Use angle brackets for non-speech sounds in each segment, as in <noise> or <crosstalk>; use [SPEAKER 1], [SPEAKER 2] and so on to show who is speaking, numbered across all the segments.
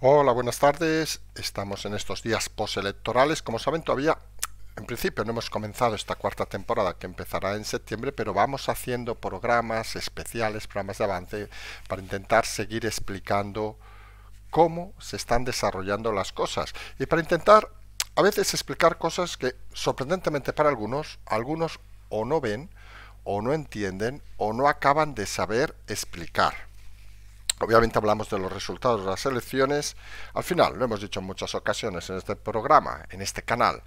[SPEAKER 1] Hola, buenas tardes. Estamos en estos días postelectorales. Como saben, todavía en principio no hemos comenzado esta cuarta temporada que empezará en septiembre, pero vamos haciendo programas especiales, programas de avance, para intentar seguir explicando cómo se están desarrollando las cosas y para intentar a veces explicar cosas que sorprendentemente para algunos, algunos o no ven, o no entienden, o no acaban de saber explicar. Obviamente hablamos de los resultados de las elecciones. Al final, lo hemos dicho en muchas ocasiones en este programa, en este canal,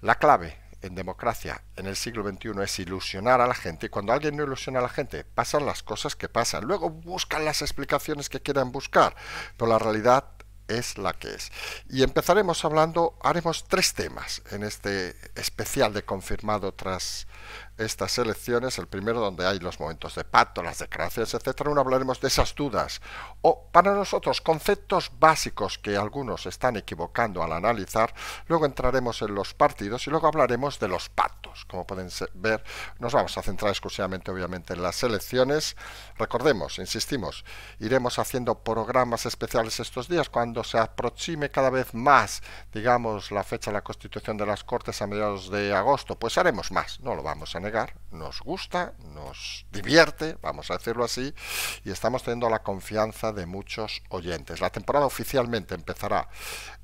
[SPEAKER 1] la clave en democracia en el siglo XXI es ilusionar a la gente y cuando alguien no ilusiona a la gente pasan las cosas que pasan. Luego buscan las explicaciones que quieran buscar, pero la realidad es la que es. Y empezaremos hablando, haremos tres temas en este especial de confirmado tras estas elecciones, el primero donde hay los momentos de pacto, las declaraciones, etcétera, no hablaremos de esas dudas o para nosotros conceptos básicos que algunos están equivocando al analizar, luego entraremos en los partidos y luego hablaremos de los pactos. Como pueden ver, nos vamos a centrar exclusivamente obviamente en las elecciones. Recordemos, insistimos, iremos haciendo programas especiales estos días cuando se aproxime cada vez más, digamos, la fecha de la constitución de las Cortes a mediados de agosto, pues haremos más, no lo vamos a negar, nos gusta, nos divierte, vamos a decirlo así, y estamos teniendo la confianza de muchos oyentes. La temporada oficialmente empezará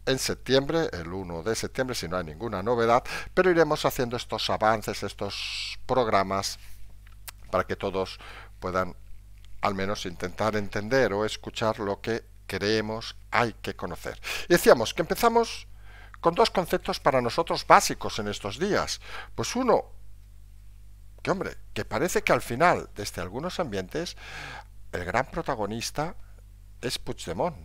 [SPEAKER 1] en septiembre, el 1 de septiembre, si no hay ninguna novedad, pero iremos haciendo estos avances, estos programas, para que todos puedan al menos intentar entender o escuchar lo que creemos hay que conocer. Y decíamos que empezamos con dos conceptos para nosotros básicos en estos días. Pues uno, que hombre, que parece que al final, desde algunos ambientes, el gran protagonista es Puigdemont.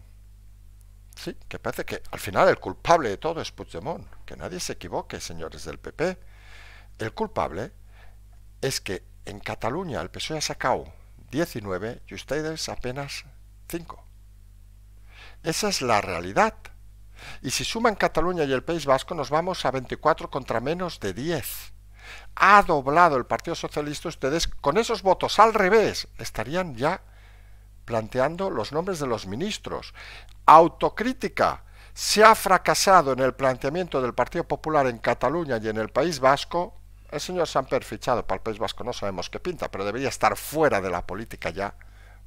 [SPEAKER 1] Sí, que parece que al final el culpable de todo es Puigdemont. Que nadie se equivoque, señores del PP. El culpable es que en Cataluña el PSOE ha sacado 19 y ustedes apenas 5. Esa es la realidad. Y si suman Cataluña y el País Vasco nos vamos a 24 contra menos de 10 ha doblado el Partido Socialista, ustedes con esos votos al revés estarían ya planteando los nombres de los ministros. Autocrítica. Se ha fracasado en el planteamiento del Partido Popular en Cataluña y en el País Vasco. El señor Samper fichado para el País Vasco no sabemos qué pinta, pero debería estar fuera de la política ya,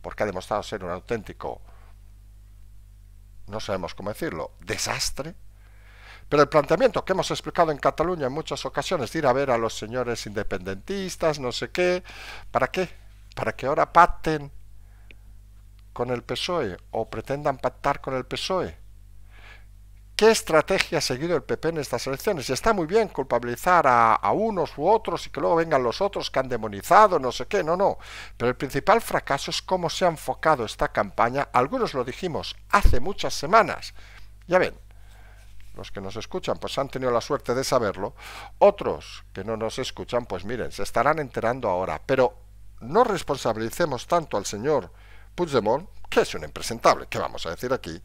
[SPEAKER 1] porque ha demostrado ser un auténtico, no sabemos cómo decirlo, desastre pero el planteamiento que hemos explicado en Cataluña en muchas ocasiones, de ir a ver a los señores independentistas, no sé qué, ¿para qué? Para que ahora pacten con el PSOE o pretendan pactar con el PSOE. ¿Qué estrategia ha seguido el PP en estas elecciones? Y está muy bien culpabilizar a, unos u otros y que luego vengan los otros que han demonizado, no sé qué, no, no. Pero el principal fracaso es cómo se ha enfocado esta campaña. Algunos lo dijimos hace muchas semanas. Ya ven, los que nos escuchan, pues han tenido la suerte de saberlo. Otros que no nos escuchan, pues miren, se estarán enterando ahora. Pero no responsabilicemos tanto al señor Puigdemont, que es un impresentable, que vamos a decir aquí,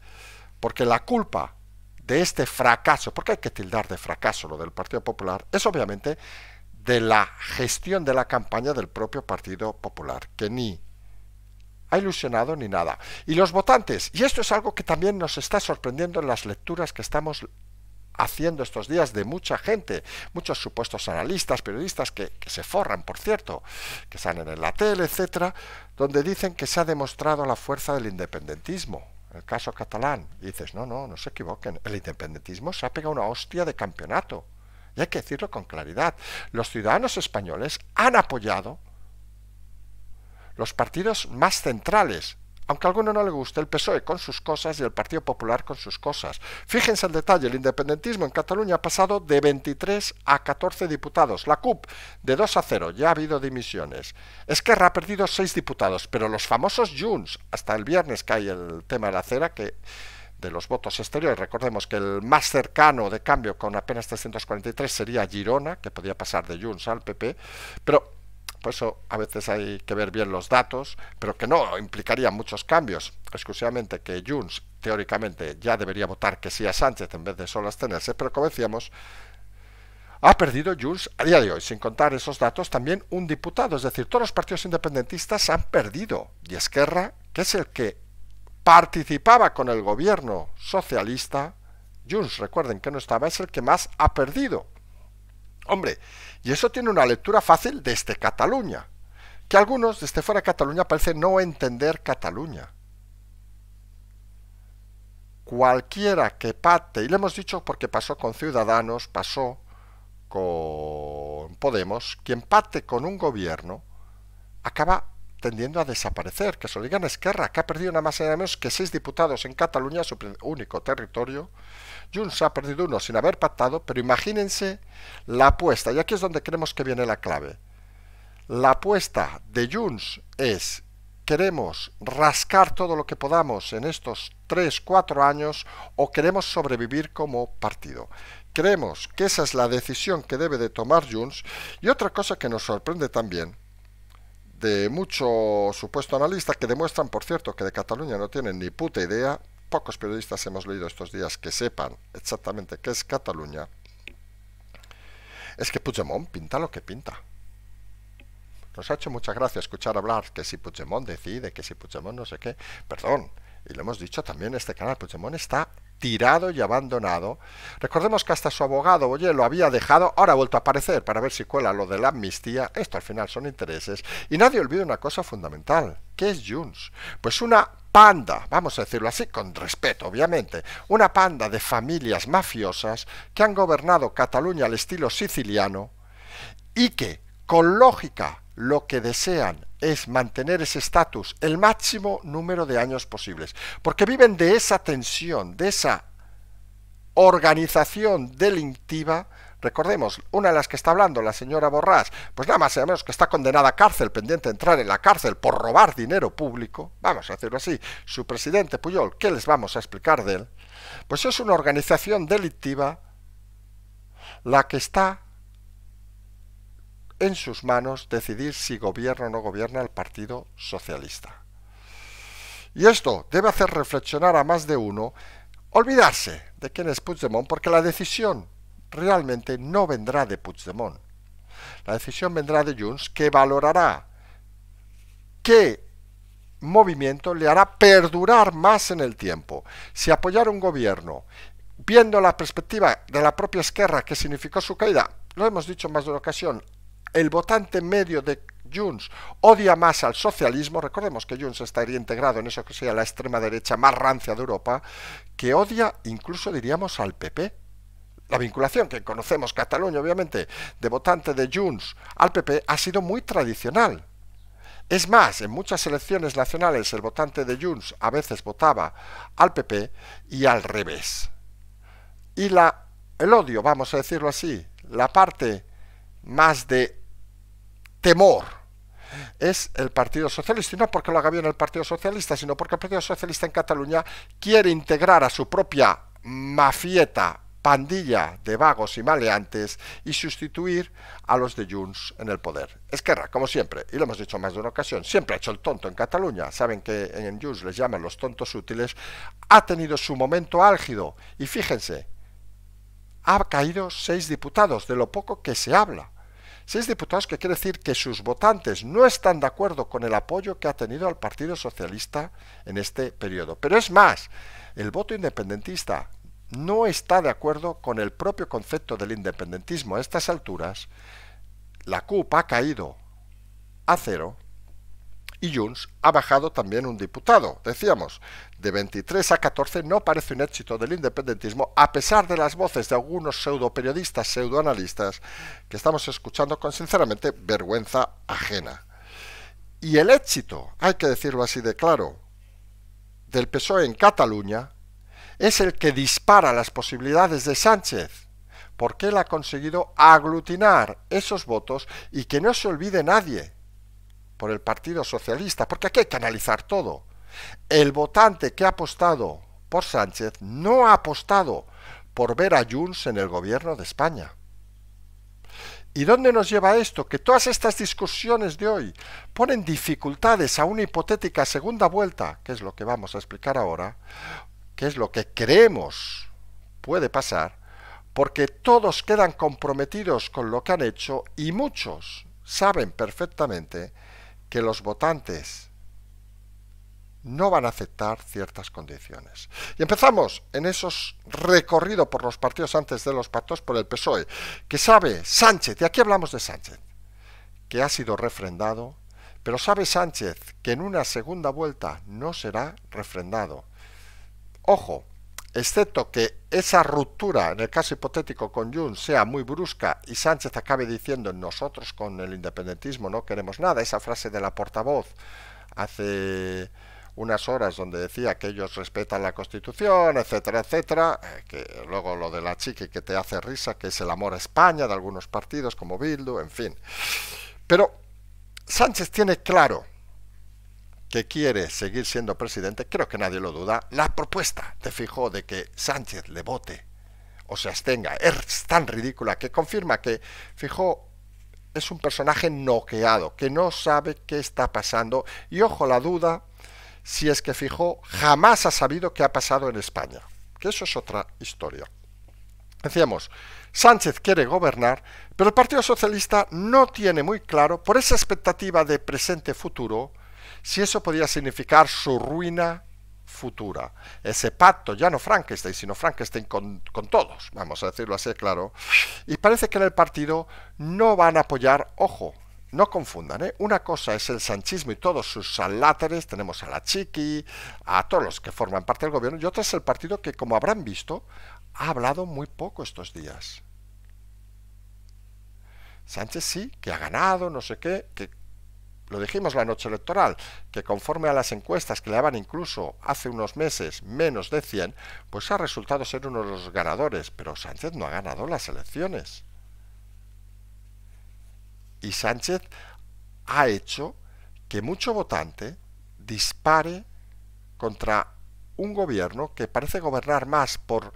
[SPEAKER 1] porque la culpa de este fracaso, porque hay que tildar de fracaso lo del Partido Popular, es obviamente de la gestión de la campaña del propio Partido Popular, que ni ha ilusionado ni nada. Y los votantes, y esto es algo que también nos está sorprendiendo en las lecturas que estamos haciendo estos días de mucha gente, muchos supuestos analistas, periodistas que, se forran, por cierto, que salen en la tele, etcétera, donde dicen que se ha demostrado la fuerza del independentismo. El caso catalán, y dices, no, no, no se equivoquen, el independentismo se ha pegado una hostia de campeonato. Y hay que decirlo con claridad. Los ciudadanos españoles han apoyado los partidos más centrales, aunque a alguno no le guste, el PSOE con sus cosas y el Partido Popular con sus cosas. Fíjense el detalle, el independentismo en Cataluña ha pasado de 23 a 14 diputados, la CUP de 2 a 0, ya ha habido dimisiones. Es que ha perdido 6 diputados, pero los famosos Junts, hasta el viernes que hay el tema de la acera, que de los votos exteriores. Recordemos que el más cercano de cambio con apenas 343 sería Girona, que podía pasar de Junts al PP, pero por eso a veces hay que ver bien los datos, pero que no implicaría muchos cambios. Exclusivamente que Junts, teóricamente, ya debería votar que sí a Sánchez en vez de solo abstenerse, pero como decíamos, ha perdido Junts a día de hoy, sin contar esos datos, también un diputado. Es decir, todos los partidos independentistas han perdido. Y Esquerra, que es el que participaba con el gobierno socialista, Junts, recuerden que no estaba, es el que más ha perdido. Hombre, y eso tiene una lectura fácil desde Cataluña, que algunos desde fuera de Cataluña parecen no entender Cataluña. Cualquiera que pate, y le hemos dicho porque pasó con Ciudadanos, pasó con Podemos, quien pate con un gobierno acaba tendiendo a desaparecer, que se lo digan Esquerra, que ha perdido nada más y nada menos que seis diputados en Cataluña, su único territorio, Junts ha perdido uno sin haber pactado, pero imagínense la apuesta, y aquí es donde creemos que viene la clave. La apuesta de Junts es, queremos rascar todo lo que podamos en estos 3, 4 años o queremos sobrevivir como partido. Creemos que esa es la decisión que debe de tomar Junts y otra cosa que nos sorprende también de muchos supuestos analistas que demuestran, por cierto, que de Cataluña no tienen ni puta idea, pocos periodistas hemos leído estos días que sepan exactamente qué es Cataluña, es que Puigdemont pinta lo que pinta. Nos ha hecho mucha gracia escuchar hablar que si Puigdemont decide, que si Puigdemont no sé qué. Perdón, y lo hemos dicho también, este canal Puigdemont está tirado y abandonado. Recordemos que hasta su abogado, oye, lo había dejado, ahora ha vuelto a aparecer para ver si cuela lo de la amnistía. Esto al final son intereses. Y nadie olvida una cosa fundamental. ¿Qué es Junts? Pues una panda, vamos a decirlo así, con respeto, obviamente, una panda de familias mafiosas que han gobernado Cataluña al estilo siciliano y que con lógica, lo que desean es mantener ese estatus el máximo número de años posibles, porque viven de esa tensión, de esa organización delictiva. Recordemos, una de las que está hablando la señora Borrás, pues nada más y menos que está condenada a cárcel, pendiente de entrar en la cárcel por robar dinero público, vamos a hacerlo así, su presidente Puyol, ¿qué les vamos a explicar de él? Pues es una organización delictiva la que está en sus manos decidir si gobierna o no gobierna el Partido Socialista. Y esto debe hacer reflexionar a más de uno, olvidarse de quién es Puigdemont, porque la decisión realmente no vendrá de Puigdemont. La decisión vendrá de Junts, que valorará qué movimiento le hará perdurar más en el tiempo. Si apoyar un gobierno, viendo la perspectiva de la propia Esquerra que significó su caída, lo hemos dicho en más de una ocasión, el votante medio de Junts odia más al socialismo, recordemos que Junts estaría integrado en eso que sea la extrema derecha más rancia de Europa, que odia incluso diríamos al PP. La vinculación que conocemos Cataluña, obviamente, de votante de Junts al PP ha sido muy tradicional. Es más, en muchas elecciones nacionales el votante de Junts a veces votaba al PP y al revés. Y la, el odio, vamos a decirlo así, la parte más de temor es el Partido Socialista, y no porque lo haga bien el Partido Socialista, sino porque el Partido Socialista en Cataluña quiere integrar a su propia mafieta, pandilla de vagos y maleantes y sustituir a los de Junts en el poder. Esquerra, como siempre, y lo hemos dicho más de una ocasión, siempre ha hecho el tonto en Cataluña, saben que en Junts les llaman los tontos útiles, ha tenido su momento álgido y fíjense, ha caído seis diputados, de lo poco que se habla. Seis diputados que quiere decir que sus votantes no están de acuerdo con el apoyo que ha tenido al Partido Socialista en este periodo. Pero es más, el voto independentista no está de acuerdo con el propio concepto del independentismo a estas alturas. La CUP ha caído a cero y Junts ha bajado también un diputado. Decíamos, de 23 a 14 no parece un éxito del independentismo, a pesar de las voces de algunos pseudo pseudo pseudoanalistas, que estamos escuchando con sinceramente vergüenza ajena. Y el éxito, hay que decirlo así de claro, del PSOE en Cataluña es el que dispara las posibilidades de Sánchez, porque él ha conseguido aglutinar esos votos y que no se olvide nadie por el Partido Socialista, porque aquí hay que analizar todo el votante que ha apostado por Sánchez no ha apostado por ver a Junts en el gobierno de España. ¿Y dónde nos lleva esto? Que todas estas discusiones de hoy ponen dificultades a una hipotética segunda vuelta, que es lo que vamos a explicar ahora, que es lo que creemos puede pasar, porque todos quedan comprometidos con lo que han hecho y muchos saben perfectamente que los votantes no van a aceptar ciertas condiciones. Y empezamos en esos recorridos por los partidos antes de los pactos por el PSOE, que sabe Sánchez, y aquí hablamos de Sánchez, que ha sido refrendado, pero sabe Sánchez que en una segunda vuelta no será refrendado. Ojo, excepto que esa ruptura, en el caso hipotético con Jun, sea muy brusca y Sánchez acabe diciendo nosotros con el independentismo no queremos nada, esa frase de la portavoz hace unas horas donde decía que ellos respetan la Constitución, etcétera, etcétera, eh, que luego lo de la chica que te hace risa, que es el amor a España de algunos partidos como Bildu, en fin. Pero Sánchez tiene claro que quiere seguir siendo presidente, creo que nadie lo duda, la propuesta de Fijó de que Sánchez le vote o se abstenga es tan ridícula que confirma que Fijó es un personaje noqueado, que no sabe qué está pasando y ojo la duda si es que Fijó jamás ha sabido qué ha pasado en España, que eso es otra historia. Decíamos, Sánchez quiere gobernar, pero el Partido Socialista no tiene muy claro, por esa expectativa de presente-futuro, si eso podía significar su ruina futura. Ese pacto, ya no Frankenstein, sino Frankenstein con, con todos, vamos a decirlo así claro. Y parece que en el partido no van a apoyar, ojo, no confundan, ¿eh? una cosa es el sanchismo y todos sus aláteres, tenemos a la Chiqui, a todos los que forman parte del gobierno, y otra es el partido que, como habrán visto, ha hablado muy poco estos días. Sánchez sí, que ha ganado, no sé qué, que lo dijimos la noche electoral, que conforme a las encuestas que le daban incluso hace unos meses menos de 100, pues ha resultado ser uno de los ganadores, pero Sánchez no ha ganado las elecciones y Sánchez ha hecho que mucho votante dispare contra un gobierno que parece gobernar más por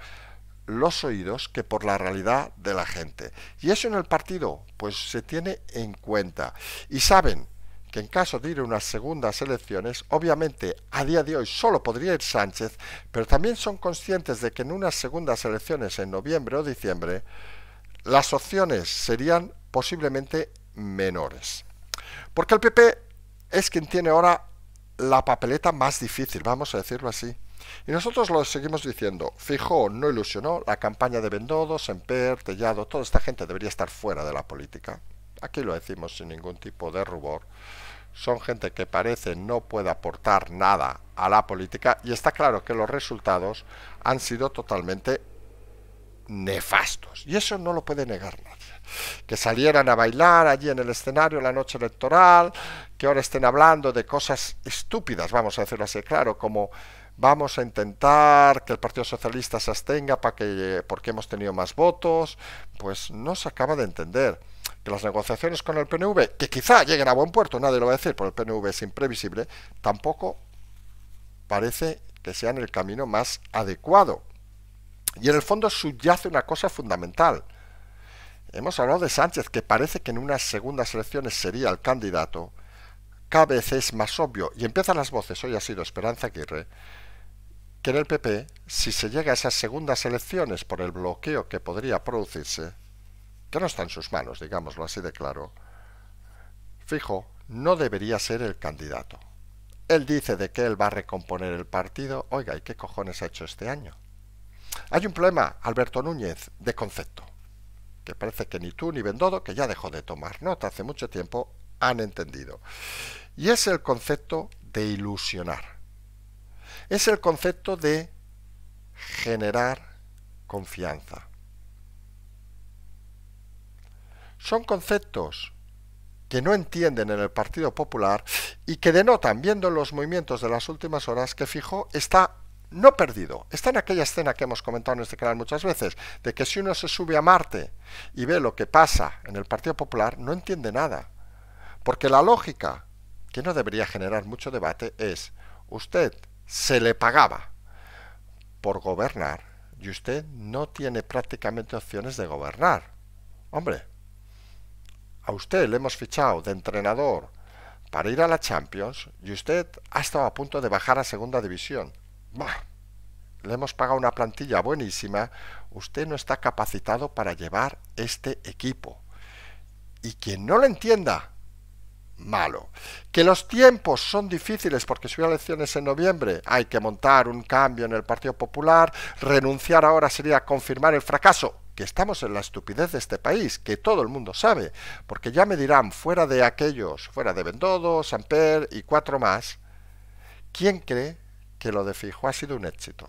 [SPEAKER 1] los oídos que por la realidad de la gente. Y eso en el partido, pues se tiene en cuenta. Y saben que en caso de ir a unas segundas elecciones, obviamente a día de hoy solo podría ir Sánchez, pero también son conscientes de que en unas segundas elecciones en noviembre o diciembre, las opciones serían posiblemente menores. Porque el PP es quien tiene ahora la papeleta más difícil, vamos a decirlo así. Y nosotros lo seguimos diciendo, Fijó no ilusionó, la campaña de Bendodo, Semper, Tellado, toda esta gente debería estar fuera de la política. Aquí lo decimos sin ningún tipo de rubor. Son gente que parece no puede aportar nada a la política y está claro que los resultados han sido totalmente nefastos. Y eso no lo puede negar nadie que salieran a bailar allí en el escenario la noche electoral, que ahora estén hablando de cosas estúpidas, vamos a decirlo así, claro, como vamos a intentar que el Partido Socialista se abstenga para que, porque hemos tenido más votos, pues no se acaba de entender que las negociaciones con el PNV, que quizá lleguen a buen puerto, nadie lo va a decir, porque el PNV es imprevisible, tampoco parece que sean el camino más adecuado. Y en el fondo subyace una cosa fundamental, Hemos hablado de Sánchez, que parece que en unas segundas elecciones sería el candidato. Cada vez es más obvio, y empiezan las voces, hoy ha sido Esperanza Aguirre, que en el PP, si se llega a esas segundas elecciones por el bloqueo que podría producirse, que no está en sus manos, digámoslo así de claro, fijo, no debería ser el candidato. Él dice de que él va a recomponer el partido. Oiga, ¿y qué cojones ha hecho este año? Hay un problema, Alberto Núñez, de concepto que parece que ni tú ni Bendodo, que ya dejó de tomar nota hace mucho tiempo, han entendido. Y es el concepto de ilusionar. Es el concepto de generar confianza. Son conceptos que no entienden en el Partido Popular y que denotan, viendo los movimientos de las últimas horas, que Fijo está no perdido. Está en aquella escena que hemos comentado en este canal muchas veces, de que si uno se sube a Marte y ve lo que pasa en el Partido Popular, no entiende nada. Porque la lógica, que no debería generar mucho debate, es, usted se le pagaba por gobernar y usted no tiene prácticamente opciones de gobernar. Hombre, a usted le hemos fichado de entrenador para ir a la Champions y usted ha estado a punto de bajar a segunda división le hemos pagado una plantilla buenísima, usted no está capacitado para llevar este equipo. Y quien no lo entienda, malo. Que los tiempos son difíciles porque si elecciones en noviembre hay que montar un cambio en el Partido Popular, renunciar ahora sería confirmar el fracaso, que estamos en la estupidez de este país, que todo el mundo sabe, porque ya me dirán, fuera de aquellos, fuera de Bendodo, Samper y cuatro más, ¿quién cree que lo de Fijo ha sido un éxito.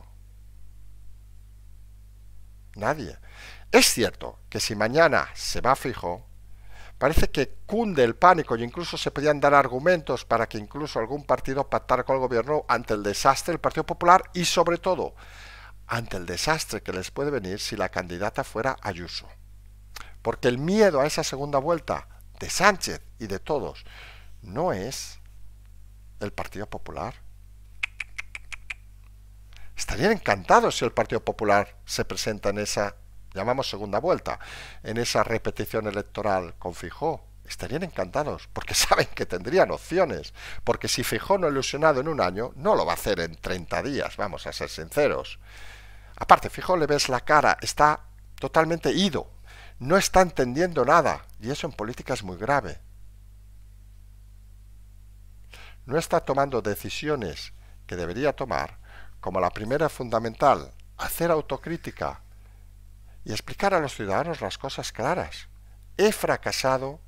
[SPEAKER 1] Nadie. Es cierto que si mañana se va Fijo, parece que cunde el pánico y incluso se podían dar argumentos para que incluso algún partido pactara con el gobierno ante el desastre del Partido Popular y sobre todo ante el desastre que les puede venir si la candidata fuera Ayuso. Porque el miedo a esa segunda vuelta de Sánchez y de todos no es el Partido Popular, estarían encantados si el Partido Popular se presenta en esa, llamamos segunda vuelta, en esa repetición electoral con Fijó. Estarían encantados, porque <laughs> saben que tendrían opciones, porque si Fijó no ha ilusionado en un año, no lo va a hacer en 30 días, vamos a ser sinceros. Aparte, Fijó le ves la cara, está totalmente ido, no está entendiendo nada, y eso en política es muy grave. No está tomando decisiones que debería tomar como la primera fundamental, hacer autocrítica y explicar a los ciudadanos las cosas claras. He fracasado,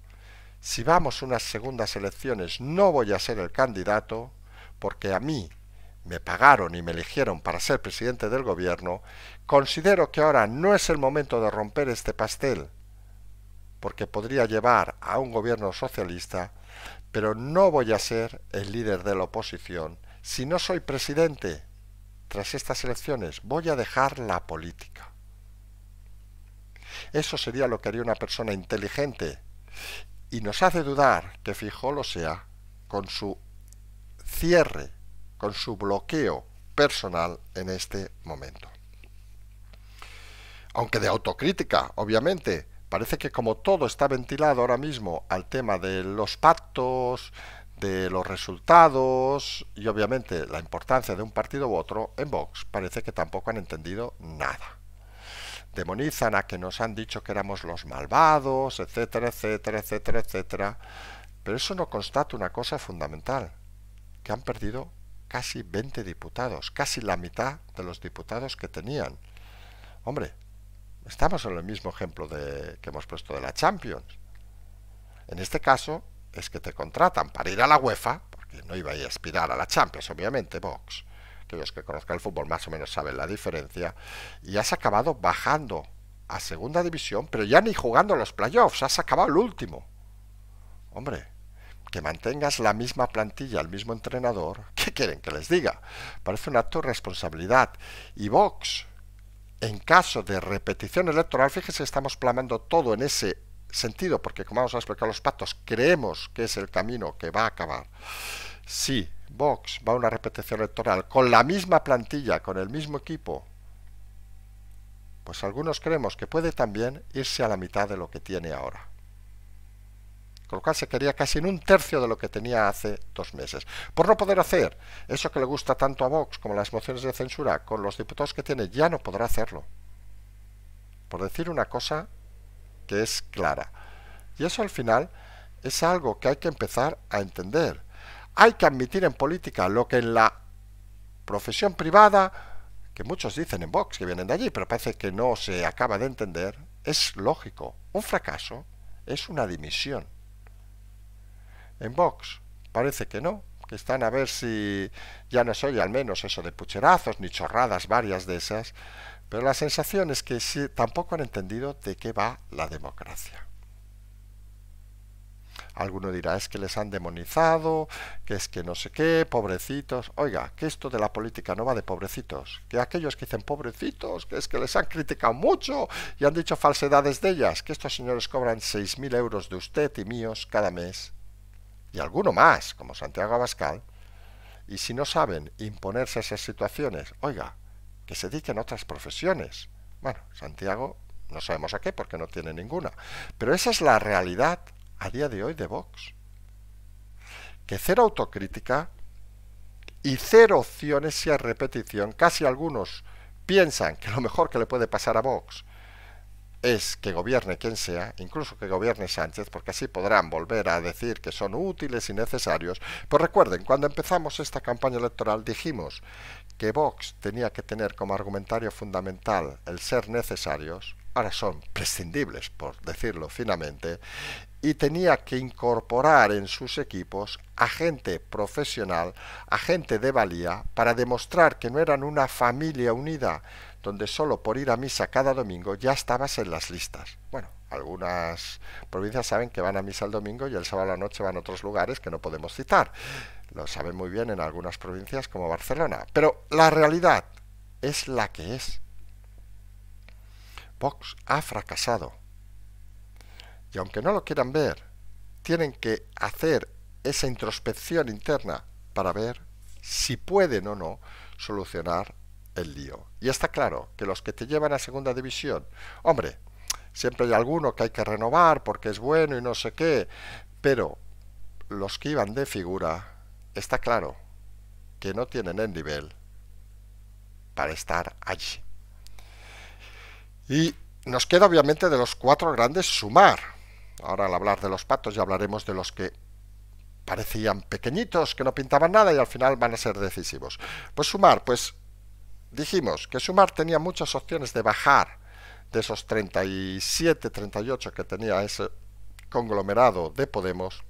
[SPEAKER 1] si vamos unas segundas elecciones no voy a ser el candidato, porque a mí me pagaron y me eligieron para ser presidente del gobierno, considero que ahora no es el momento de romper este pastel, porque podría llevar a un gobierno socialista, pero no voy a ser el líder de la oposición si no soy presidente tras estas elecciones, voy a dejar la política. Eso sería lo que haría una persona inteligente y nos hace dudar que Fijo lo sea con su cierre, con su bloqueo personal en este momento. Aunque de autocrítica, obviamente, parece que como todo está ventilado ahora mismo al tema de los pactos, de los resultados y obviamente la importancia de un partido u otro, en Vox parece que tampoco han entendido nada. Demonizan a que nos han dicho que éramos los malvados, etcétera, etcétera, etcétera, etcétera. Pero eso no constata una cosa fundamental, que han perdido casi 20 diputados, casi la mitad de los diputados que tenían. Hombre, estamos en el mismo ejemplo de, que hemos puesto de la Champions. En este caso, es que te contratan para ir a la UEFA, porque no iba a aspirar a la Champions, obviamente, Vox, los que conozcan el fútbol más o menos saben la diferencia, y has acabado bajando a segunda división, pero ya ni jugando los playoffs, has acabado el último. Hombre, que mantengas la misma plantilla, el mismo entrenador, <laughs> ¿qué quieren que les diga? Parece un acto de responsabilidad. Y Vox, en caso de repetición electoral, fíjese, estamos plamando todo en ese sentido, porque como vamos a explicar los pactos, creemos que es el camino que va a acabar. Si Vox va a una repetición electoral con la misma plantilla, con el mismo equipo, pues algunos creemos que puede también irse a la mitad de lo que tiene ahora. Con lo cual se quería casi en un tercio de lo que tenía hace dos meses. Por no poder hacer eso que le gusta tanto a Vox como las mociones de censura con los diputados que tiene, ya no podrá hacerlo. Por decir una cosa que es clara. Y eso al final es algo que hay que empezar a entender. Hay que admitir en política lo que en la profesión privada, que muchos dicen en Vox que vienen de allí, pero parece que no se acaba de entender, es lógico. Un fracaso es una dimisión. En Vox parece que no, que están a ver si ya no soy al menos eso de pucherazos ni chorradas varias de esas, pero la sensación es que tampoco han entendido de qué va la democracia. Alguno dirá, es que les han demonizado, que es que no sé qué, pobrecitos. Oiga, que esto de la política no va de pobrecitos. Que aquellos que dicen pobrecitos, que es que les han criticado mucho y han dicho falsedades de ellas, que estos señores cobran 6.000 euros de usted y míos cada mes. Y alguno más, como Santiago Abascal. Y si no saben imponerse a esas situaciones, oiga, que se dediquen otras profesiones. Bueno, Santiago no sabemos a qué porque no tiene ninguna. Pero esa es la realidad a día de hoy de Vox. Que cero autocrítica y cero opciones y a repetición. Casi algunos piensan que lo mejor que le puede pasar a Vox es que gobierne quien sea, incluso que gobierne Sánchez, porque así podrán volver a decir que son útiles y necesarios. Pues recuerden, cuando empezamos esta campaña electoral dijimos que Vox tenía que tener como argumentario fundamental el ser necesarios, ahora son prescindibles, por decirlo finamente, y tenía que incorporar en sus equipos a gente profesional, a gente de valía, para demostrar que no eran una familia unida, donde solo por ir a misa cada domingo ya estabas en las listas. Bueno, algunas provincias saben que van a misa el domingo y el sábado a la noche van a otros lugares que no podemos citar. Lo saben muy bien en algunas provincias como Barcelona. Pero la realidad es la que es. Vox ha fracasado. Y aunque no lo quieran ver, tienen que hacer esa introspección interna para ver si pueden o no solucionar el lío. Y está claro que los que te llevan a segunda división, hombre, siempre hay alguno que hay que renovar porque es bueno y no sé qué, pero los que iban de figura, está claro que no tienen el nivel para estar allí. Y nos queda obviamente de los cuatro grandes sumar. Ahora al hablar de los patos ya hablaremos de los que parecían pequeñitos, que no pintaban nada y al final van a ser decisivos. Pues sumar, pues Dijimos que Sumar tenía muchas opciones de bajar de esos 37, 38 que tenía ese conglomerado de Podemos,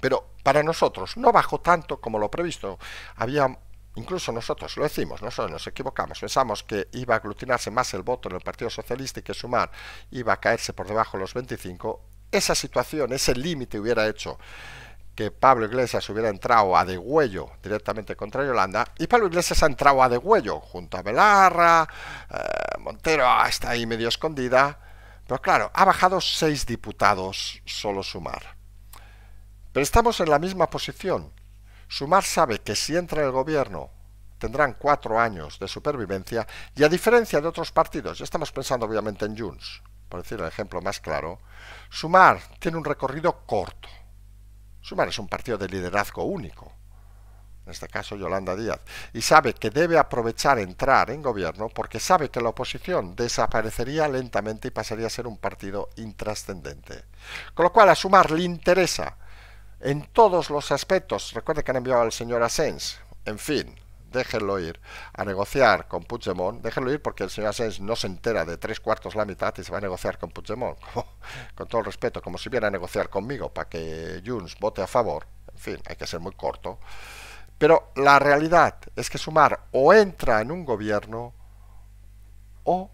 [SPEAKER 1] pero para nosotros no bajó tanto como lo previsto. Había Incluso nosotros lo decimos, nosotros nos equivocamos, pensamos que iba a aglutinarse más el voto en el Partido Socialista y que Sumar iba a caerse por debajo de los 25. Esa situación, ese límite hubiera hecho que Pablo Iglesias hubiera entrado a degüello directamente contra Yolanda y Pablo Iglesias ha entrado a degüello junto a Belarra, eh, Montero ah, está ahí medio escondida, pero claro, ha bajado seis diputados solo Sumar. Pero estamos en la misma posición. Sumar sabe que si entra en el gobierno tendrán cuatro años de supervivencia y a diferencia de otros partidos, ya estamos pensando obviamente en Junts, por decir el ejemplo más claro, Sumar tiene un recorrido corto Sumar es un partido de liderazgo único, en este caso Yolanda Díaz, y sabe que debe aprovechar entrar en gobierno porque sabe que la oposición desaparecería lentamente y pasaría a ser un partido intrascendente. Con lo cual a Sumar le interesa en todos los aspectos. Recuerde que han enviado al señor Asens. En fin, déjenlo ir, a negociar con Puigdemont, déjenlo ir porque el señor Asens no se entera de tres cuartos la mitad y se va a negociar con Puigdemont, <laughs> con todo el respeto, como si viera a negociar conmigo para que Junts vote a favor, en fin, hay que ser muy corto. Pero la realidad es que Sumar o entra en un gobierno o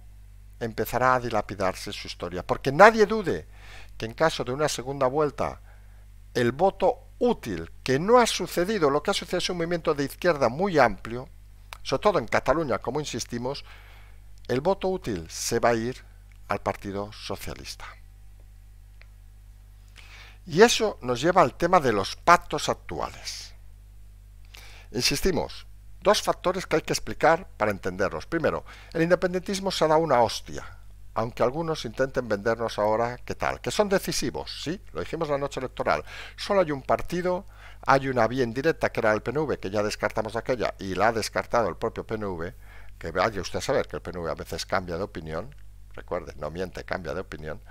[SPEAKER 1] empezará a dilapidarse su historia, porque nadie dude que en caso de una segunda vuelta el voto útil, que no ha sucedido, lo que ha sucedido es un movimiento de izquierda muy amplio, sobre todo en Cataluña, como insistimos, el voto útil se va a ir al Partido Socialista. Y eso nos lleva al tema de los pactos actuales. Insistimos, dos factores que hay que explicar para entenderlos. Primero, el independentismo se ha dado una hostia aunque algunos intenten vendernos ahora qué tal, que son decisivos, sí, lo dijimos la noche electoral, solo hay un partido, hay una vía indirecta que era el PNV, que ya descartamos aquella y la ha descartado el propio PNV, que vaya usted a saber que el PNV a veces cambia de opinión, recuerde, no miente, cambia de opinión,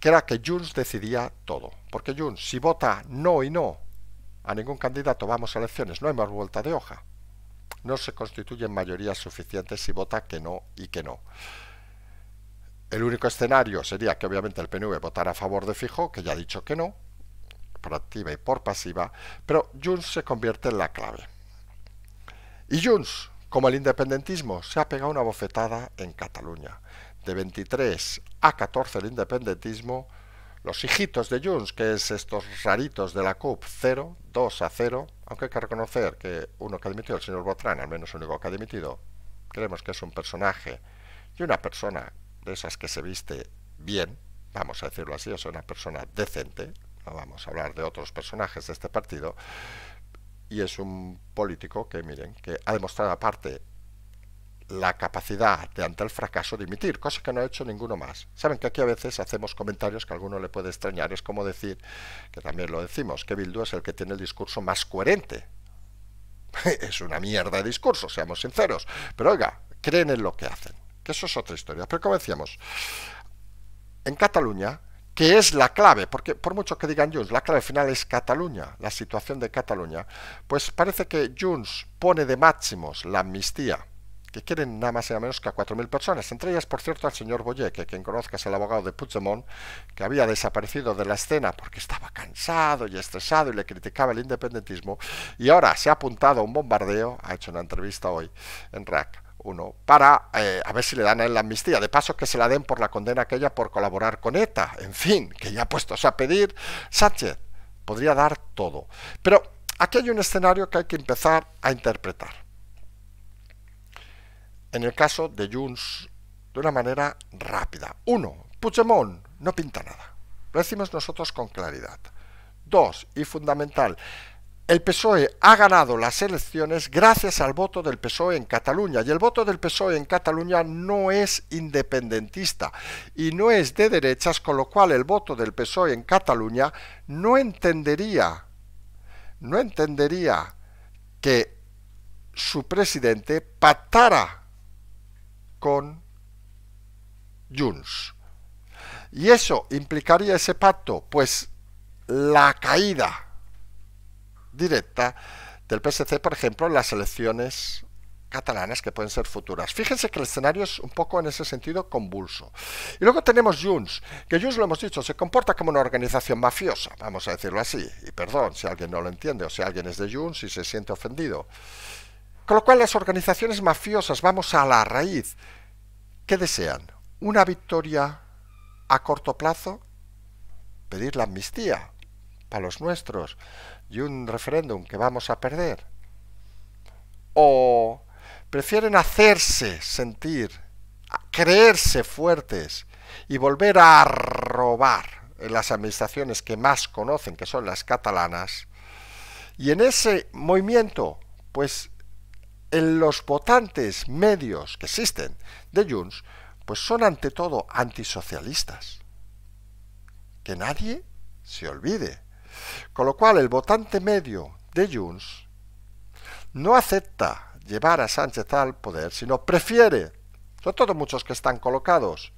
[SPEAKER 1] que era que Junts decidía todo, porque Junts si vota no y no a ningún candidato vamos a elecciones, no hay más vuelta de hoja no se constituyen mayorías suficientes si vota que no y que no. El único escenario sería que obviamente el PNV votara a favor de Fijo, que ya ha dicho que no, por activa y por pasiva, pero Junts se convierte en la clave. Y Junts, como el independentismo, se ha pegado una bofetada en Cataluña. De 23 a 14 el independentismo, los hijitos de Junts, que es estos raritos de la CUP, 0, 2 a 0, aunque hay que reconocer que uno que ha dimitido, el señor Botrán, al menos el único que ha dimitido, creemos que es un personaje y una persona esas que se viste bien, vamos a decirlo así, es una persona decente, no vamos a hablar de otros personajes de este partido, y es un político que, miren, que ha demostrado aparte la capacidad de ante el fracaso dimitir, cosa que no ha hecho ninguno más. Saben que aquí a veces hacemos comentarios que a alguno le puede extrañar, es como decir, que también lo decimos, que Bildu es el que tiene el discurso más coherente. <laughs> es una mierda de discurso, seamos sinceros, pero oiga, creen en lo que hacen eso es otra historia. Pero como decíamos, en Cataluña, que es la clave, porque por mucho que digan Junts, la clave final es Cataluña, la situación de Cataluña, pues parece que Junts pone de máximos la amnistía, que quieren nada más y nada menos que a 4.000 personas, entre ellas, por cierto, al señor Boyer, que quien conozca es el abogado de Puigdemont, que había desaparecido de la escena porque estaba cansado y estresado y le criticaba el independentismo, y ahora se ha apuntado a un bombardeo, ha hecho una entrevista hoy en RAC, uno, para eh, a ver si le dan a él la amnistía. De paso que se la den por la condena aquella por colaborar con ETA. En fin, que ya puestos a pedir, Sánchez podría dar todo. Pero aquí hay un escenario que hay que empezar a interpretar. En el caso de Junts, de una manera rápida. Uno, Puigdemont no pinta nada. Lo decimos nosotros con claridad. Dos, y fundamental, el PSOE ha ganado las elecciones gracias al voto del PSOE en Cataluña. Y el voto del PSOE en Cataluña no es independentista y no es de derechas, con lo cual el voto del PSOE en Cataluña no entendería, no entendería que su presidente pactara con Junts. Y eso implicaría ese pacto, pues la caída directa del PSC, por ejemplo, en las elecciones catalanas que pueden ser futuras. Fíjense que el escenario es un poco en ese sentido convulso. Y luego tenemos Junts, que Junts lo hemos dicho, se comporta como una organización mafiosa, vamos a decirlo así, y perdón si alguien no lo entiende o si alguien es de Junts y se siente ofendido. Con lo cual las organizaciones mafiosas, vamos a la raíz, ¿qué desean? ¿Una victoria a corto plazo? Pedir la amnistía, para los nuestros y un referéndum que vamos a perder? ¿O prefieren hacerse sentir, creerse fuertes y volver a robar en las administraciones que más conocen, que son las catalanas? Y en ese movimiento, pues en los votantes medios que existen de Junts, pues son ante todo antisocialistas. Que nadie se olvide. Con lo cual el votante medio de Junts no acepta llevar a Sánchez al poder, sino prefiere, sobre todo muchos que están colocados,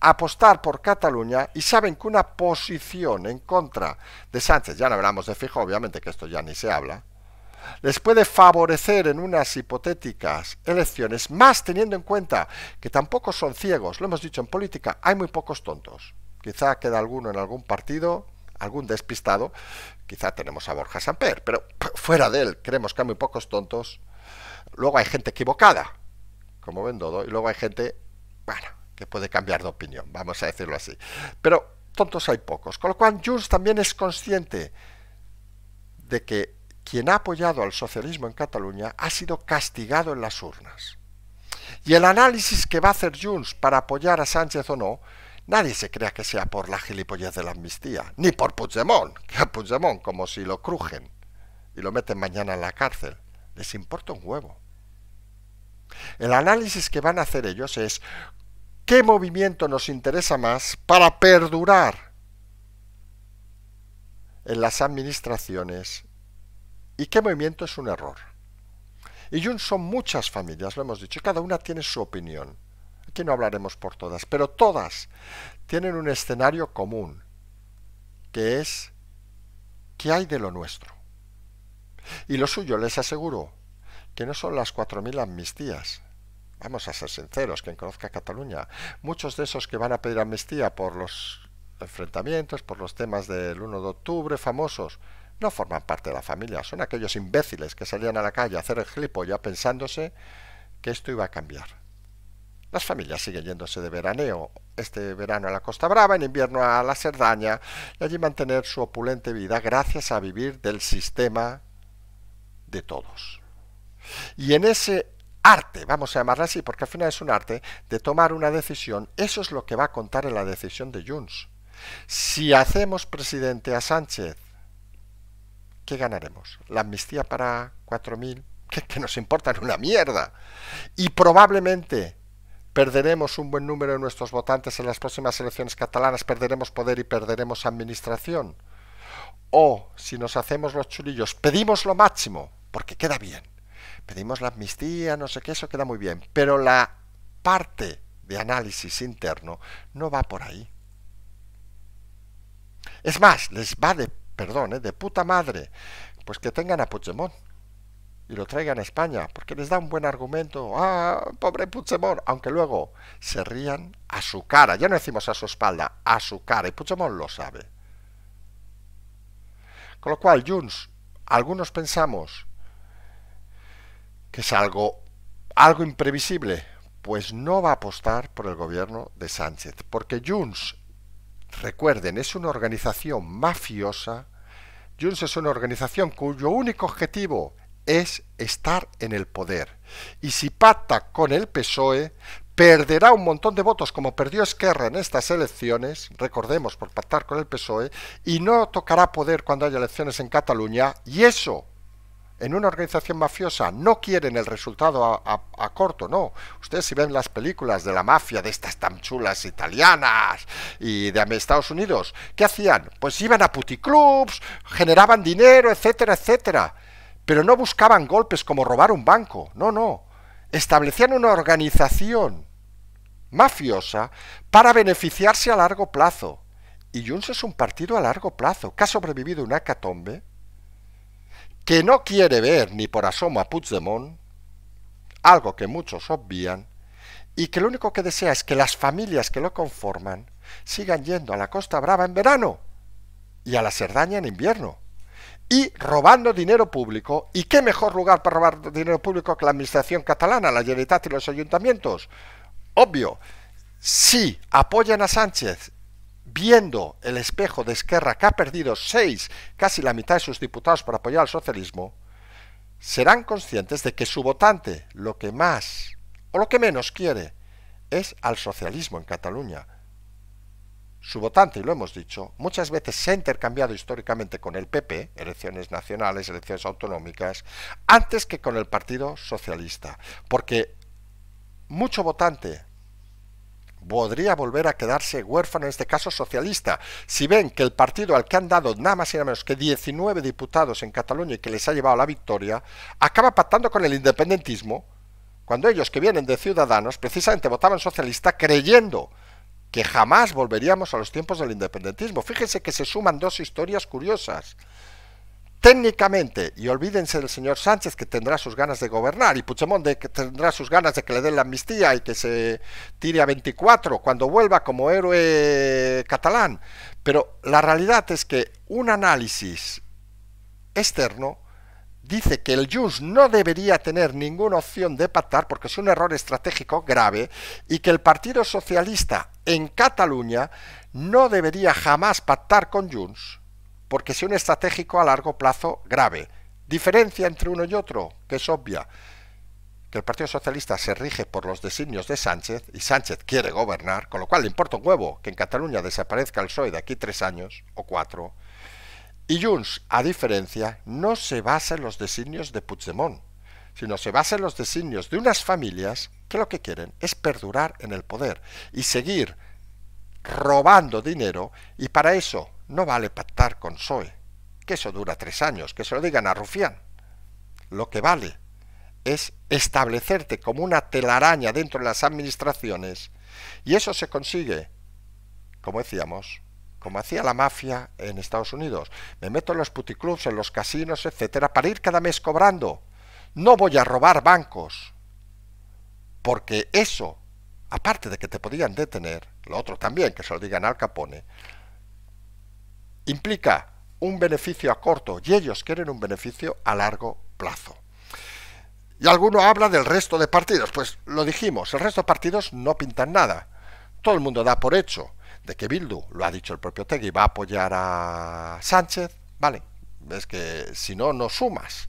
[SPEAKER 1] apostar por Cataluña y saben que una posición en contra de Sánchez, ya no hablamos de Fijo, obviamente que esto ya ni se habla, les puede favorecer en unas hipotéticas elecciones, más teniendo en cuenta que tampoco son ciegos, lo hemos dicho en política, hay muy pocos tontos. Quizá queda alguno en algún partido algún despistado, quizá tenemos a Borja Samper, pero fuera de él, creemos que hay muy pocos tontos. Luego hay gente equivocada, como Vendodo, y luego hay gente, bueno, que puede cambiar de opinión, vamos a decirlo así. Pero tontos hay pocos, con lo cual Junts también es consciente de que quien ha apoyado al socialismo en Cataluña ha sido castigado en las urnas. Y el análisis que va a hacer Junts para apoyar a Sánchez o no Nadie se crea que sea por la gilipollez de la amnistía, ni por Puigdemont, <laughs> que a Puigdemont como si lo crujen y lo meten mañana en la cárcel. Les importa un huevo. El análisis que van a hacer ellos es qué movimiento nos interesa más para perdurar en las administraciones y qué movimiento es un error. Y son muchas familias, lo hemos dicho, cada una tiene su opinión. Aquí no hablaremos por todas, pero todas tienen un escenario común, que es ¿qué hay de lo nuestro? Y lo suyo, les aseguro, que no son las 4.000 amnistías. Vamos a ser sinceros, quien conozca Cataluña, muchos de esos que van a pedir amnistía por los enfrentamientos, por los temas del 1 de octubre famosos, no forman parte de la familia, son aquellos imbéciles que salían a la calle a hacer el gilipollas ya pensándose que esto iba a cambiar. Las familias siguen yéndose de veraneo, este verano a la Costa Brava, en invierno a la Cerdaña, y allí mantener su opulente vida gracias a vivir del sistema de todos. Y en ese arte, vamos a llamarlo así, porque al final es un arte, de tomar una decisión, eso es lo que va a contar en la decisión de Junts. Si hacemos presidente a Sánchez, ¿qué ganaremos? ¿La amnistía para 4.000? <laughs> Que, nos nos importa? una mierda. Y probablemente perderemos un buen número de nuestros votantes en las próximas elecciones catalanas, perderemos poder y perderemos administración. O, si nos hacemos los chulillos, pedimos lo máximo, porque queda bien. Pedimos la amnistía, no sé qué, eso queda muy bien. Pero la parte de análisis interno no va por ahí. Es más, les va de, perdón, ¿eh? de puta madre, pues que tengan a Puigdemont y lo traigan a España, porque les da un buen argumento, ah, pobre Puigdemont, aunque luego se rían a su cara, ya no decimos a su espalda, a su cara, y Puigdemont lo sabe. Con lo cual, Junts, algunos pensamos que es algo, algo imprevisible, pues no va a apostar por el gobierno de Sánchez, porque Junts, recuerden, es una organización mafiosa, Junts es una organización cuyo único objetivo es estar en el poder. Y si pacta con el PSOE, perderá un montón de votos como perdió Esquerra en estas elecciones, recordemos, por pactar con el PSOE, y no tocará poder cuando haya elecciones en Cataluña, y eso, en una organización mafiosa, no quieren el resultado a, corto, no. Ustedes si ven las películas de la mafia, de estas tan chulas italianas y de Estados Unidos, ¿qué hacían? Pues iban a puticlubs, generaban dinero, etcétera, etcétera. Pero no buscaban golpes como robar un banco, no, no. Establecían una organización mafiosa para beneficiarse a largo plazo. Y Junts es un partido a largo plazo que ha sobrevivido una catombe que no quiere ver ni por asomo a Puigdemont, algo que muchos obvían, y que lo único que desea es que las familias que lo conforman sigan yendo a la Costa Brava en verano y a la Cerdaña en invierno y robando dinero público. ¿Y qué mejor lugar para robar dinero público que la administración catalana, la Generalitat y los ayuntamientos? Obvio, si apoyan a Sánchez viendo el espejo de Esquerra que ha perdido seis, casi la mitad de sus diputados para apoyar al socialismo, serán conscientes de que su votante lo que más o lo que menos quiere es al socialismo en Cataluña su votante, y lo hemos dicho, muchas veces se ha intercambiado históricamente con el PP, elecciones nacionales, elecciones autonómicas, antes que con el Partido Socialista, porque mucho votante podría volver a quedarse huérfano, en este caso socialista, si ven que el partido al que han dado nada más y nada menos que 19 diputados en Cataluña y que les ha llevado la victoria, acaba pactando con el independentismo, cuando ellos que vienen de Ciudadanos precisamente votaban socialista creyendo que jamás volveríamos a los tiempos del independentismo. Fíjense que se suman dos historias curiosas. Técnicamente, y olvídense del señor Sánchez que tendrá sus ganas de gobernar y Puigdemont de que tendrá sus ganas de que le den la amnistía y que se tire a 24 cuando vuelva como héroe catalán. Pero la realidad es que un análisis externo dice que el Junts no debería tener ninguna opción de pactar porque es un error estratégico grave y que el Partido Socialista en Cataluña no debería jamás pactar con Junts porque es un estratégico a largo plazo grave. Diferencia entre uno y otro, que es obvia que el Partido Socialista se rige por los designios de Sánchez y Sánchez quiere gobernar, con lo cual le importa un huevo que en Cataluña desaparezca el PSOE de aquí tres años o cuatro, y Junts, a diferencia, no se basa en los designios de Puigdemont, sino se basa en los designios de unas familias que lo que quieren es perdurar en el poder y seguir robando dinero y para eso no vale pactar con Soe, que eso dura tres años, que se lo digan a Rufián. Lo que vale es establecerte como una telaraña dentro de las administraciones y eso se consigue, como decíamos, como hacía la mafia en Estados Unidos. Me meto en los puticlubs, en los casinos, etcétera, para ir cada mes cobrando. No voy a robar bancos. Porque eso, aparte de que te podían detener, lo otro también, que se lo digan al Capone, implica un beneficio a corto y ellos quieren un beneficio a largo plazo. Y alguno habla del resto de partidos. Pues lo dijimos, el resto de partidos no pintan nada. Todo el mundo da por hecho de que Bildu, lo ha dicho el propio Tegui, va a apoyar a Sánchez, vale, es que si no, no sumas.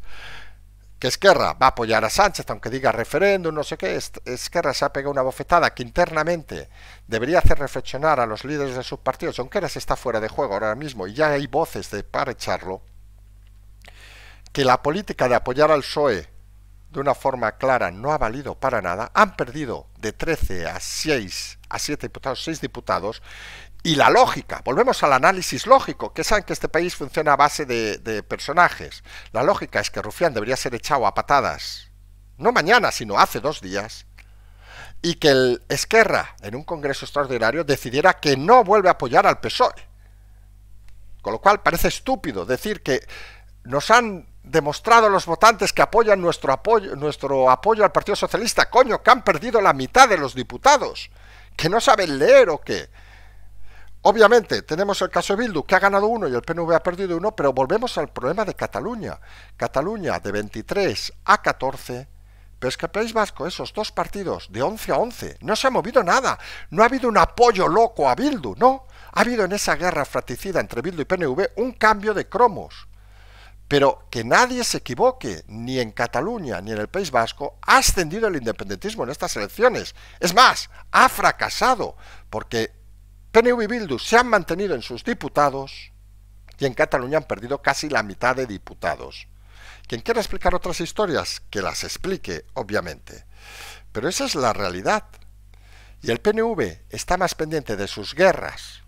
[SPEAKER 1] Que Esquerra va a apoyar a Sánchez, aunque diga referéndum, no sé qué. Esquerra se ha pegado una bofetada que internamente debería hacer reflexionar a los líderes de sus partidos, aunque ahora está fuera de juego ahora mismo y ya hay voces de para echarlo. Que la política de apoyar al PSOE de una forma clara no ha valido para nada, han perdido de 13 a 6 a 7 diputados, 6 diputados, y la lógica, volvemos al análisis lógico, que saben que este país funciona a base de, personajes. La lógica es que Rufián debería ser echado a patadas, no mañana, sino hace dos días, y que el Esquerra, en un congreso extraordinario, decidiera que no vuelve a apoyar al PSOE. Con lo cual parece estúpido decir que nos han demostrado a los votantes que apoyan nuestro apoyo, nuestro apoyo al Partido Socialista. Coño, que han perdido la mitad de los diputados, que no saben leer o qué. Obviamente, tenemos el caso de Bildu, que ha ganado uno y el PNV ha perdido uno, pero volvemos al problema de Cataluña. Cataluña de 23 a 14, pero es que País Vasco, esos dos partidos, de 11 a 11, no se ha movido nada. No ha habido un apoyo loco a Bildu, no. Ha habido en esa guerra fratricida entre Bildu y PNV un cambio de cromos. Pero que nadie se equivoque, ni en Cataluña ni en el País Vasco ha ascendido el independentismo en estas elecciones. Es más, ha fracasado, porque PNV y Bildu se han mantenido en sus diputados y en Cataluña han perdido casi la mitad de diputados. Quien quiera explicar otras historias, que las explique, obviamente. Pero esa es la realidad. Y el PNV está más pendiente de sus guerras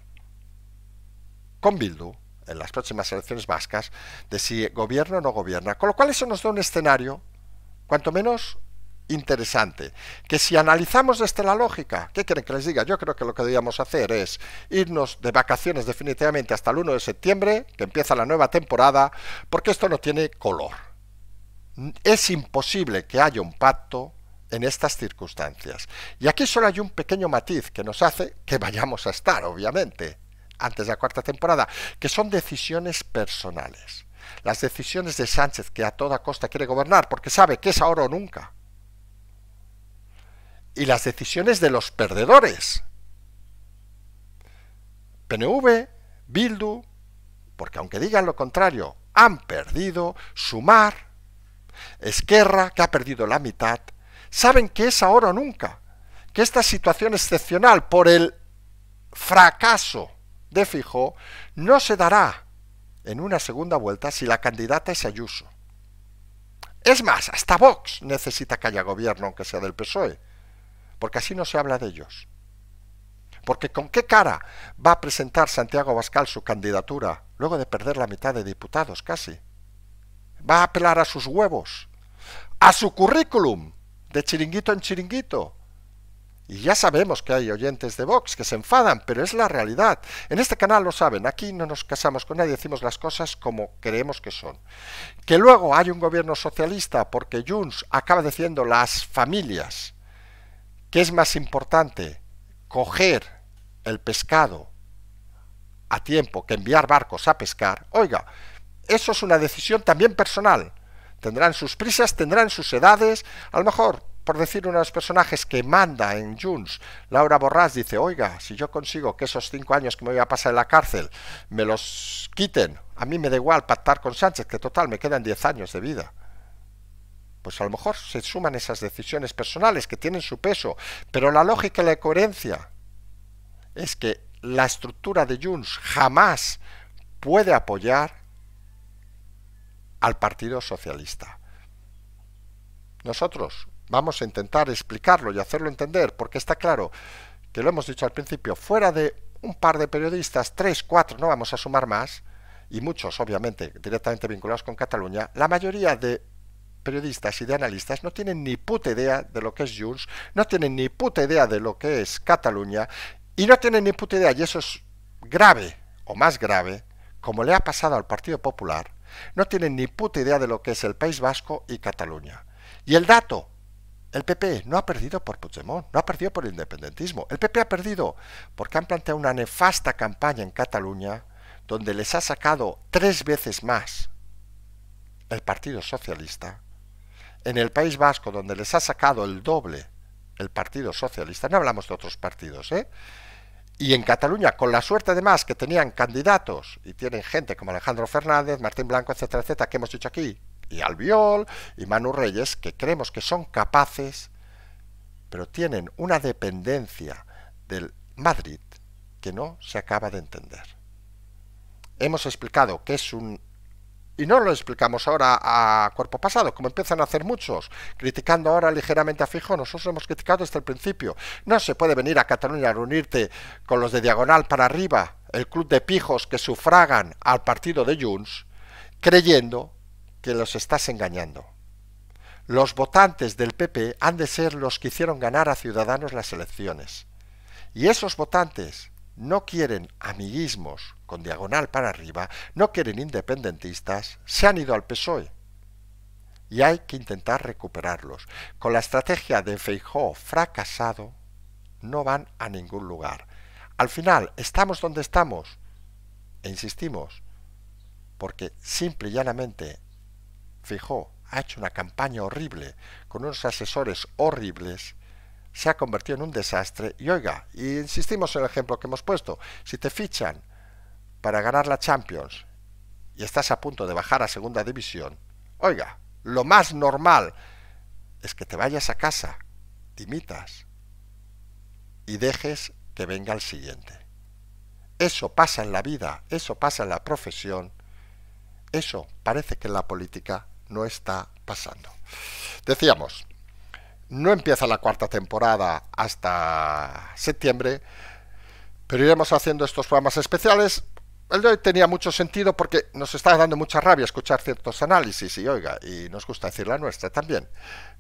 [SPEAKER 1] con Bildu en las próximas elecciones vascas de si gobierna o no gobierna. Con lo cual eso nos da un escenario, cuanto menos interesante, que si analizamos desde la lógica, ¿qué quieren que les diga? Yo creo que lo que deberíamos hacer es irnos de vacaciones definitivamente hasta el 1 de septiembre, que empieza la nueva temporada, porque esto no tiene color. Es imposible que haya un pacto en estas circunstancias. Y aquí solo hay un pequeño matiz que nos hace que vayamos a estar, obviamente, antes de la cuarta temporada, que son decisiones personales. Las decisiones de Sánchez, que a toda costa quiere gobernar porque sabe que es ahora o nunca. Y las decisiones de los perdedores. PNV, Bildu, porque aunque digan lo contrario, han perdido, Sumar, Esquerra, que ha perdido la mitad, saben que es ahora o nunca, que esta situación excepcional por el fracaso de Fijo no se dará en una segunda vuelta si la candidata es Ayuso. Es más, hasta Vox necesita que haya gobierno, aunque sea del PSOE, porque así no se habla de ellos. Porque con qué cara va a presentar Santiago Bascal su candidatura, luego de perder la mitad de diputados casi. Va a apelar a sus huevos, a su currículum, de chiringuito en chiringuito, y ya sabemos que hay oyentes de Vox que se enfadan, pero es la realidad. En este canal lo saben, aquí no nos casamos con nadie, decimos las cosas como creemos que son. Que luego hay un gobierno socialista porque Junts acaba diciendo las familias, que es más importante coger el pescado a tiempo que enviar barcos a pescar, oiga, eso es una decisión también personal. Tendrán sus prisas, tendrán sus edades, a lo mejor por decir uno de los personajes que manda en Junts, Laura Borrás dice, oiga, si yo consigo que esos cinco años que me voy a pasar en la cárcel me los quiten, a mí me da igual pactar con Sánchez, que total me quedan diez años de vida. Pues a lo mejor se suman esas decisiones personales que tienen su peso, pero la lógica y la coherencia es que la estructura de Junts jamás puede apoyar al Partido Socialista. Nosotros Vamos a intentar explicarlo y hacerlo entender, porque está claro que lo hemos dicho al principio, fuera de un par de periodistas, tres, cuatro, no vamos a sumar más, y muchos obviamente directamente vinculados con Cataluña, la mayoría de periodistas y de analistas no tienen ni puta idea de lo que es Junts, no tienen ni puta idea de lo que es Cataluña, y no tienen ni puta idea, y eso es grave, o más grave, como le ha pasado al Partido Popular, no tienen ni puta idea de lo que es el País Vasco y Cataluña. Y el dato el PP no ha perdido por Puigdemont, no ha perdido por el independentismo. El PP ha perdido porque han planteado una nefasta campaña en Cataluña donde les ha sacado tres veces más el Partido Socialista. En el País Vasco, donde les ha sacado el doble el Partido Socialista, no hablamos de otros partidos, ¿eh? Y en Cataluña, con la suerte además que tenían candidatos y tienen gente como Alejandro Fernández, Martín Blanco, etcétera, etcétera, que hemos dicho aquí, y Albiol y Manu Reyes, que creemos que son capaces, pero tienen una dependencia del Madrid que no se acaba de entender. Hemos explicado que es un... Y no lo explicamos ahora a cuerpo pasado, como empiezan a hacer muchos, criticando ahora ligeramente a Fijo, nosotros hemos criticado desde el principio. No se puede venir a Cataluña a reunirte con los de Diagonal para arriba, el club de pijos que sufragan al partido de Junts, creyendo que los estás engañando. Los votantes del PP han de ser los que hicieron ganar a Ciudadanos las elecciones. Y esos votantes no quieren amiguismos con diagonal para arriba, no quieren independentistas, se han ido al PSOE. Y hay que intentar recuperarlos. Con la estrategia de Feijó fracasado, no van a ningún lugar. Al final, estamos donde estamos. E insistimos, porque simple y llanamente Fijó ha hecho una campaña horrible, con unos asesores horribles, se ha convertido en un desastre. Y oiga, y insistimos en el ejemplo que hemos puesto, si te fichan para ganar la Champions y estás a punto de bajar a segunda división, oiga, lo más normal es que te vayas a casa, dimitas y dejes que venga el siguiente. Eso pasa en la vida, eso pasa en la profesión, eso parece que en la política no está pasando. Decíamos, no empieza la cuarta temporada hasta septiembre, pero iremos haciendo estos programas especiales. El de hoy tenía mucho sentido porque nos está dando mucha rabia escuchar ciertos análisis y oiga, y nos gusta decir la nuestra también.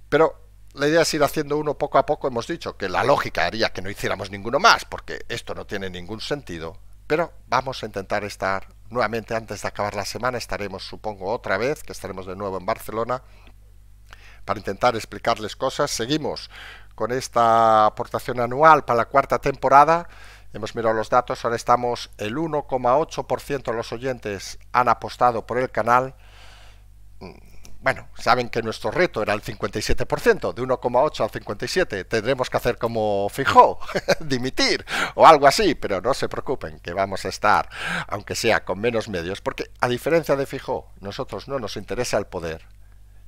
[SPEAKER 1] Pero la idea es ir haciendo uno poco a poco, hemos dicho que la lógica haría que no hiciéramos ninguno más, porque esto no tiene ningún sentido, pero vamos a intentar estar Nuevamente antes de acabar la semana estaremos, supongo, otra vez, que estaremos de nuevo en Barcelona para intentar explicarles cosas. Seguimos con esta aportación anual para la cuarta temporada. Hemos mirado los datos, ahora estamos el 1,8% de los oyentes han apostado por el canal bueno, saben que nuestro reto era el 57%, de 1,8 al 57 tendremos que hacer como fijó, <laughs> dimitir o algo así, pero no se preocupen que vamos a estar, aunque sea con menos medios, porque a diferencia de fijó, nosotros no nos interesa el poder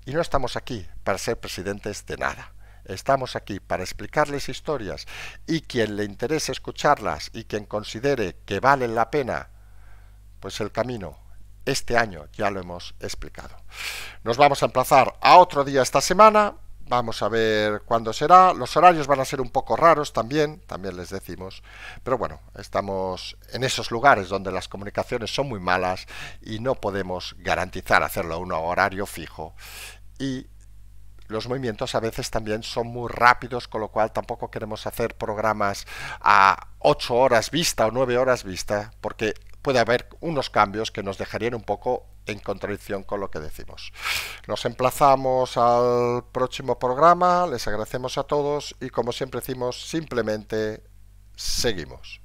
[SPEAKER 1] y no estamos aquí para ser presidentes de nada. Estamos aquí para explicarles historias y quien le interese escucharlas y quien considere que valen la pena, pues el camino este año, ya lo hemos explicado. Nos vamos a emplazar a otro día esta semana, vamos a ver cuándo será, los horarios van a ser un poco raros también, también les decimos, pero bueno, estamos en esos lugares donde las comunicaciones son muy malas y no podemos garantizar hacerlo a un horario fijo y los movimientos a veces también son muy rápidos, con lo cual tampoco queremos hacer programas a 8 horas vista o nueve horas vista, porque puede haber unos cambios que nos dejarían un poco en contradicción con lo que decimos. Nos emplazamos al próximo programa, les agradecemos a todos y como siempre decimos, simplemente seguimos.